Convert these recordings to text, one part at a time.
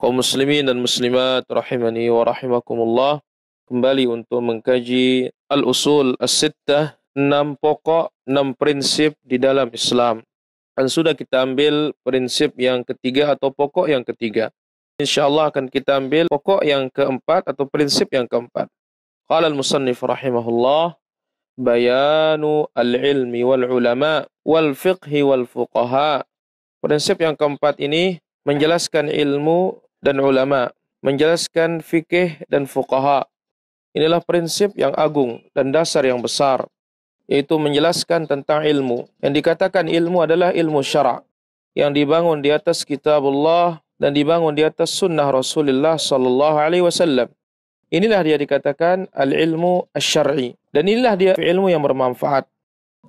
kaum muslimin dan muslimat rahimani wa rahimakumullah kembali untuk mengkaji al-usul as-sittah enam pokok enam prinsip di dalam Islam dan sudah kita ambil prinsip yang ketiga atau pokok yang ketiga insyaallah akan kita ambil pokok yang keempat atau prinsip yang keempat qala al-musannif rahimahullah bayanu al-ilmi wal ulama wal fiqhi wal fuqaha prinsip yang keempat ini menjelaskan ilmu dan ulama, menjelaskan fikih dan fukaha. Inilah prinsip yang agung dan dasar yang besar, yaitu menjelaskan tentang ilmu. Yang dikatakan ilmu adalah ilmu syara' yang dibangun di atas kitabullah dan dibangun di atas sunnah Rasulullah sallallahu alaihi wasallam. Inilah dia dikatakan al-ilmu asy-syar'i. Dan inilah dia ilmu yang bermanfaat.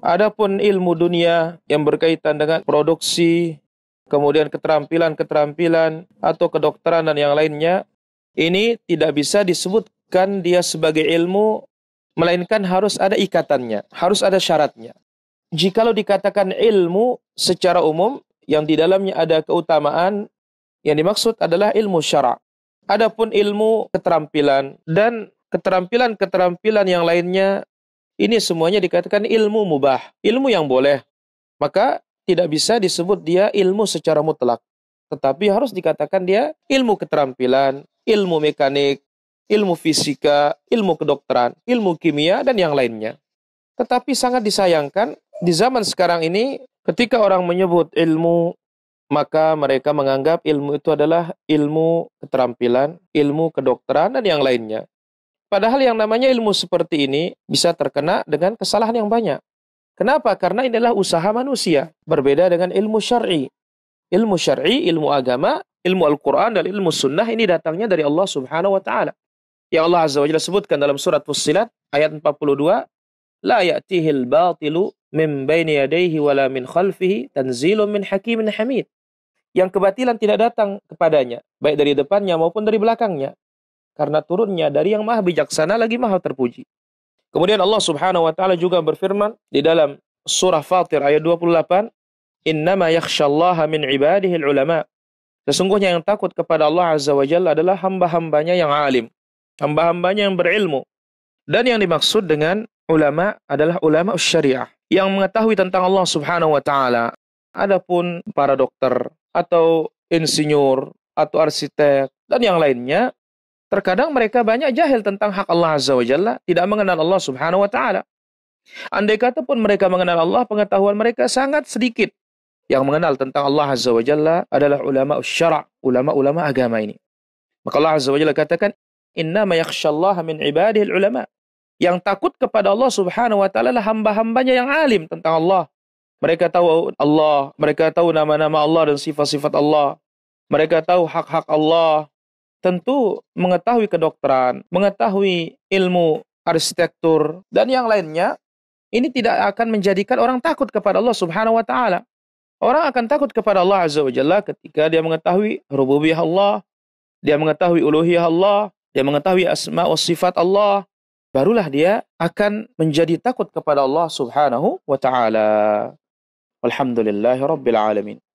Adapun ilmu dunia yang berkaitan dengan produksi, kemudian keterampilan-keterampilan atau kedokteran dan yang lainnya, ini tidak bisa disebutkan dia sebagai ilmu, melainkan harus ada ikatannya, harus ada syaratnya. Jikalau dikatakan ilmu secara umum, yang di dalamnya ada keutamaan, yang dimaksud adalah ilmu syara. Adapun ilmu keterampilan dan keterampilan-keterampilan yang lainnya, ini semuanya dikatakan ilmu mubah, ilmu yang boleh. Maka tidak bisa disebut dia ilmu secara mutlak. Tetapi harus dikatakan dia ilmu keterampilan, ilmu mekanik, ilmu fisika, ilmu kedokteran, ilmu kimia, dan yang lainnya. Tetapi sangat disayangkan di zaman sekarang ini ketika orang menyebut ilmu maka mereka menganggap ilmu itu adalah ilmu keterampilan, ilmu kedokteran, dan yang lainnya. Padahal yang namanya ilmu seperti ini bisa terkena dengan kesalahan yang banyak. Kenapa? Karena inilah usaha manusia. Berbeda dengan ilmu syar'i. Ilmu syar'i, ilmu agama, ilmu Al-Quran dan ilmu sunnah ini datangnya dari Allah Subhanahu Wa Taala. Yang Allah Azza wa Jalla sebutkan dalam surat Fussilat ayat 42, لا يأتيه الباطل من بين يديه ولا min khalfihi تنزيل min hakimin hamid Yang kebatilan tidak datang kepadanya, baik dari depannya maupun dari belakangnya. Karena turunnya dari yang maha bijaksana lagi maha terpuji. Kemudian Allah Subhanahu wa taala juga berfirman di dalam surah Fatir ayat 28, "Innama yakhsyallaha min ibadihi ulama." Sesungguhnya yang takut kepada Allah Azza wa Jalla adalah hamba-hambanya yang alim, hamba-hambanya yang berilmu. Dan yang dimaksud dengan ulama adalah ulama syariah yang mengetahui tentang Allah Subhanahu wa taala. Adapun para dokter atau insinyur atau arsitek dan yang lainnya Terkadang mereka banyak jahil tentang hak Allah Azza wa Jalla, tidak mengenal Allah Subhanahu wa taala. Andai kata pun mereka mengenal Allah, pengetahuan mereka sangat sedikit. Yang mengenal tentang Allah Azza wa Jalla adalah ulama syara', ulama-ulama agama ini. Maka Allah Azza wa Jalla katakan, "Innama yakhshallaha min ibadihi ulama." Yang takut kepada Allah Subhanahu wa taala adalah hamba-hambanya yang alim tentang Allah. Mereka tahu Allah, mereka tahu nama-nama Allah dan sifat-sifat Allah. Mereka tahu hak-hak Allah, tentu mengetahui kedokteran, mengetahui ilmu arsitektur dan yang lainnya ini tidak akan menjadikan orang takut kepada Allah Subhanahu wa taala. Orang akan takut kepada Allah Azza wa Jalla ketika dia mengetahui rububiyah Allah, dia mengetahui uluhiyah Allah, dia mengetahui asma wa sifat Allah, barulah dia akan menjadi takut kepada Allah Subhanahu wa taala. Alhamdulillahirabbil alamin.